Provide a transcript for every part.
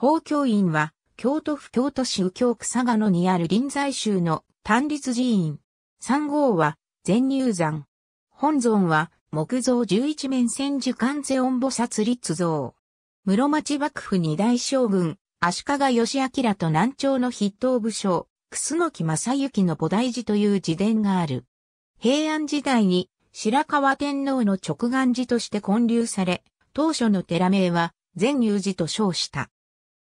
法教院は、京都府京都市右京区佐賀野にある臨済宗の単立寺院。三号は、全入山。本尊は、木造十一面千手観世音菩薩立像。室町幕府二大将軍、足利義明と南朝の筆頭武将、楠木正幸の菩提寺という自伝がある。平安時代に白河天皇の直願寺として建立され、当初の寺名は善入寺と称した。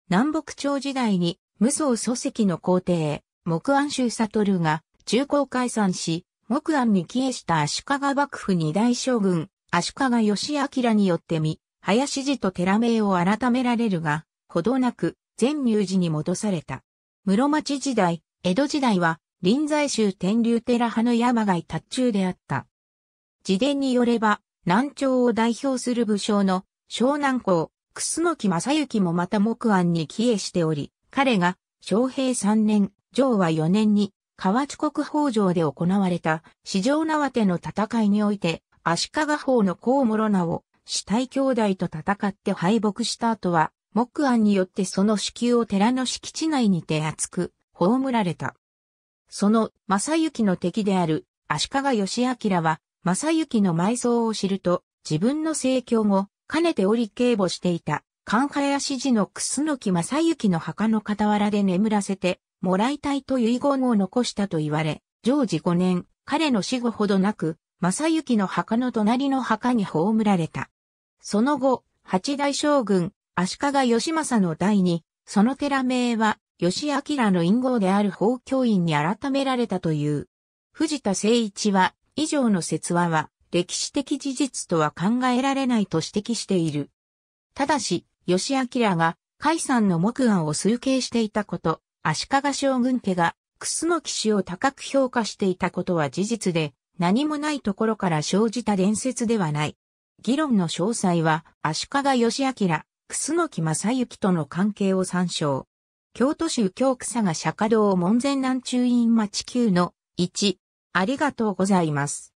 南北朝時代に、無双祖籍の皇帝、木安州悟が、中高解散し、木安に帰依した足利幕府二大将軍、足利義明によって見、林寺と寺名を改められるが、ほどなく、全入寺に戻された。室町時代、江戸時代は、臨済宗天竜寺派の山外達中であった。自伝によれば、南朝を代表する武将の湘南公、楠木正幸もまた木案に帰依しており、彼が、昌平3年、上和4年に、河内国北条で行われた、四条縄手の戦いにおいて、足利法の甲諸名を、死体兄弟と戦って敗北した後は、木案によってその子宮を寺の敷地内に手厚く、葬られた。その、正幸の敵である、足利義明は、正幸の埋葬を知ると、自分の成長後、かねて折警護していた、関林寺の楠木正幸の墓の傍らで眠らせて、もらいたいと遺言を残したと言われ、常時5年、彼の死後ほどなく、正幸の墓の隣の墓に葬られた。その後、八代将軍、足利義政の代に、その寺名は、吉明の隠号である法教院に改められたという。藤田誠一は、以上の説話は、歴史的事実とは考えられないと指摘している。ただし、吉明が海んの木案を推計していたこと、足利将軍家が楠木氏を高く評価していたことは事実で、何もないところから生じた伝説ではない。議論の詳細は、足利義明、楠木正幸との関係を参照。京都市右京区佐賀釈迦堂門前南中院町9の1。ありがとうございます。